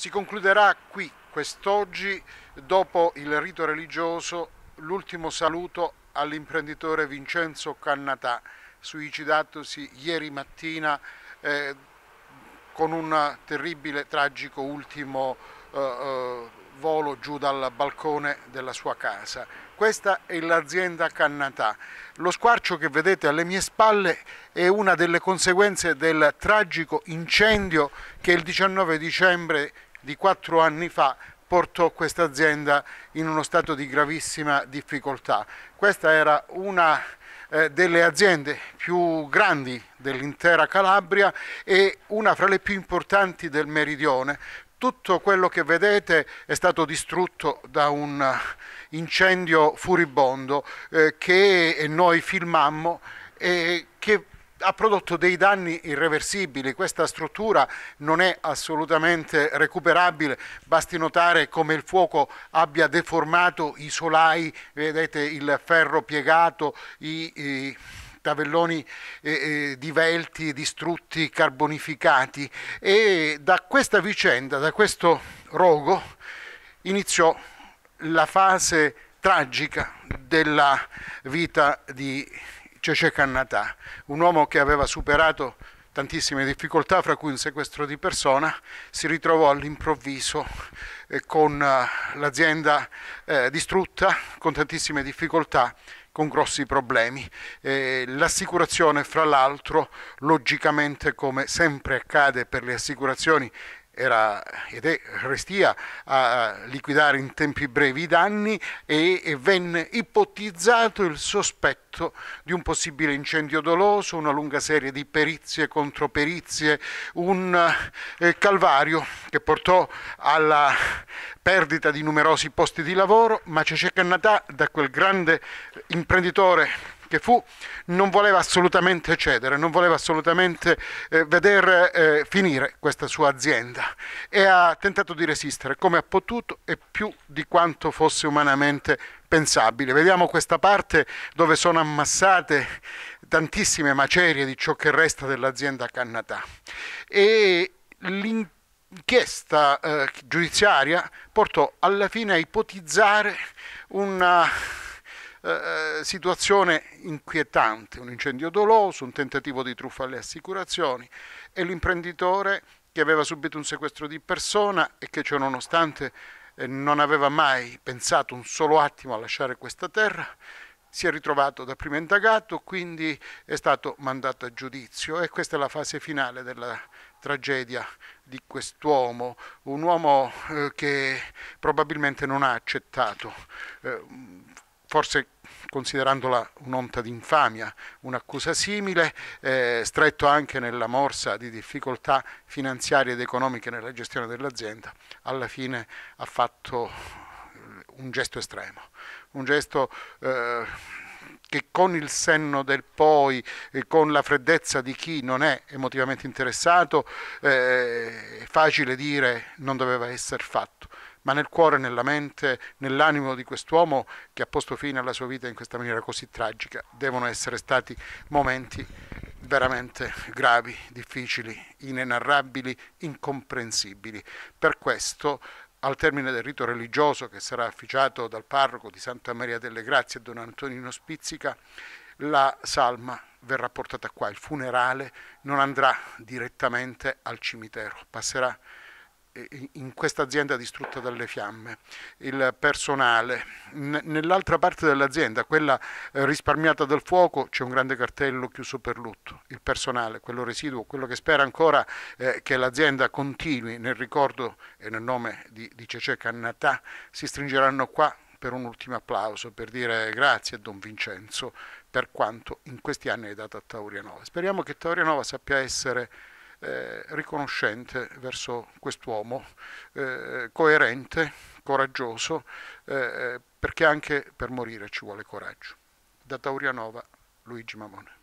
Si concluderà qui, quest'oggi, dopo il rito religioso, l'ultimo saluto all'imprenditore Vincenzo Cannatà, suicidatosi ieri mattina eh, con un terribile, tragico ultimo eh, eh, volo giù dal balcone della sua casa. Questa è l'azienda Cannatà. Lo squarcio che vedete alle mie spalle è una delle conseguenze del tragico incendio che il 19 dicembre di quattro anni fa portò questa azienda in uno stato di gravissima difficoltà. Questa era una eh, delle aziende più grandi dell'intera Calabria e una fra le più importanti del meridione. Tutto quello che vedete è stato distrutto da un incendio furibondo eh, che noi filmammo e che ha prodotto dei danni irreversibili, questa struttura non è assolutamente recuperabile, basti notare come il fuoco abbia deformato i solai, vedete il ferro piegato, i, i tavelloni eh, eh divelti, distrutti, carbonificati e da questa vicenda, da questo rogo iniziò la fase tragica della vita di Cece Cannatà, un uomo che aveva superato tantissime difficoltà, fra cui un sequestro di persona, si ritrovò all'improvviso eh, con eh, l'azienda eh, distrutta, con tantissime difficoltà, con grossi problemi. l'assicurazione, fra l'altro, logicamente come sempre accade per le assicurazioni, era ed è restia a liquidare in tempi brevi i danni e, e venne ipotizzato il sospetto di un possibile incendio doloso, una lunga serie di perizie contro perizie, un eh, calvario che portò alla perdita di numerosi posti di lavoro, ma Cececannatà da quel grande imprenditore che fu, non voleva assolutamente cedere, non voleva assolutamente eh, vedere eh, finire questa sua azienda e ha tentato di resistere come ha potuto e più di quanto fosse umanamente Pensabile. Vediamo questa parte dove sono ammassate tantissime macerie di ciò che resta dell'azienda Cannatà e l'inchiesta eh, giudiziaria portò alla fine a ipotizzare una eh, eh, situazione inquietante, un incendio doloso, un tentativo di truffa alle assicurazioni e l'imprenditore che aveva subito un sequestro di persona e che ciò nonostante eh, non aveva mai pensato un solo attimo a lasciare questa terra, si è ritrovato da prima indagato, quindi è stato mandato a giudizio e questa è la fase finale della tragedia di quest'uomo, un uomo che probabilmente non ha accettato forse considerandola un'onta d'infamia, un'accusa simile, eh, stretto anche nella morsa di difficoltà finanziarie ed economiche nella gestione dell'azienda, alla fine ha fatto eh, un gesto estremo, un gesto eh, che con il senno del poi e con la freddezza di chi non è emotivamente interessato eh, è facile dire non doveva essere fatto ma nel cuore, nella mente, nell'animo di quest'uomo che ha posto fine alla sua vita in questa maniera così tragica. Devono essere stati momenti veramente gravi, difficili, inenarrabili, incomprensibili. Per questo al termine del rito religioso che sarà afficiato dal parroco di Santa Maria delle Grazie, Don Antonino Spizzica, la salma verrà portata qua, il funerale non andrà direttamente al cimitero, passerà eh, in questa azienda distrutta dalle fiamme, il personale. Nell'altra parte dell'azienda, quella eh, risparmiata dal fuoco, c'è un grande cartello chiuso per lutto, il personale, quello residuo, quello che spera ancora eh, che l'azienda continui nel ricordo e nel nome di, di Cece Cannatà, si stringeranno qua per un ultimo applauso, per dire grazie a Don Vincenzo per quanto in questi anni hai dato a Taurianova. Speriamo che Taurianova sappia essere eh, riconoscente verso quest'uomo, eh, coerente, coraggioso, eh, eh, perché anche per morire ci vuole coraggio. Da Taurianova, Luigi Mamone.